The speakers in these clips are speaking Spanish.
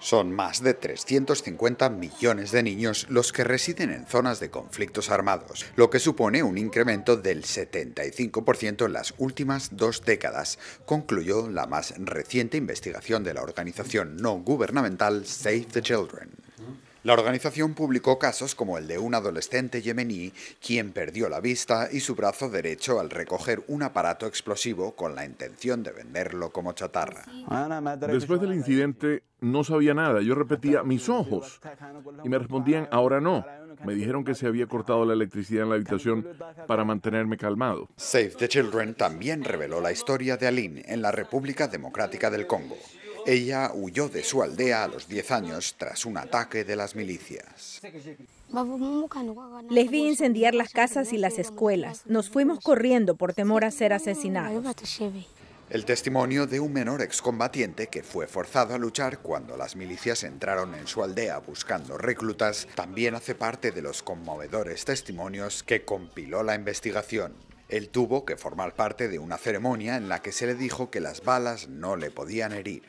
Son más de 350 millones de niños los que residen en zonas de conflictos armados, lo que supone un incremento del 75% en las últimas dos décadas, concluyó la más reciente investigación de la organización no gubernamental Save the Children. La organización publicó casos como el de un adolescente yemení quien perdió la vista y su brazo derecho al recoger un aparato explosivo con la intención de venderlo como chatarra. Después del incidente no sabía nada. Yo repetía mis ojos y me respondían ahora no. Me dijeron que se había cortado la electricidad en la habitación para mantenerme calmado. Save the Children también reveló la historia de Aline en la República Democrática del Congo. Ella huyó de su aldea a los 10 años tras un ataque de las milicias. Les vi incendiar las casas y las escuelas. Nos fuimos corriendo por temor a ser asesinados. El testimonio de un menor excombatiente que fue forzado a luchar cuando las milicias entraron en su aldea buscando reclutas también hace parte de los conmovedores testimonios que compiló la investigación. Él tuvo que formar parte de una ceremonia en la que se le dijo que las balas no le podían herir.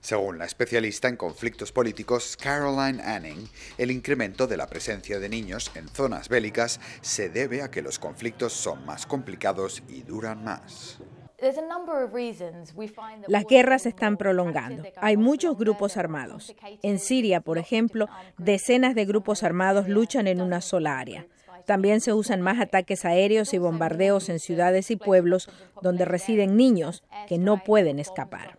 Según la especialista en conflictos políticos Caroline Anning, el incremento de la presencia de niños en zonas bélicas se debe a que los conflictos son más complicados y duran más. Las guerras se están prolongando. Hay muchos grupos armados. En Siria, por ejemplo, decenas de grupos armados luchan en una sola área. También se usan más ataques aéreos y bombardeos en ciudades y pueblos donde residen niños que no pueden escapar.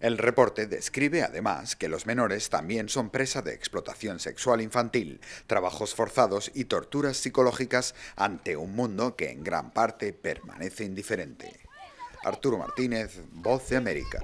El reporte describe además que los menores también son presa de explotación sexual infantil, trabajos forzados y torturas psicológicas ante un mundo que en gran parte permanece indiferente. Arturo Martínez, Voz de América.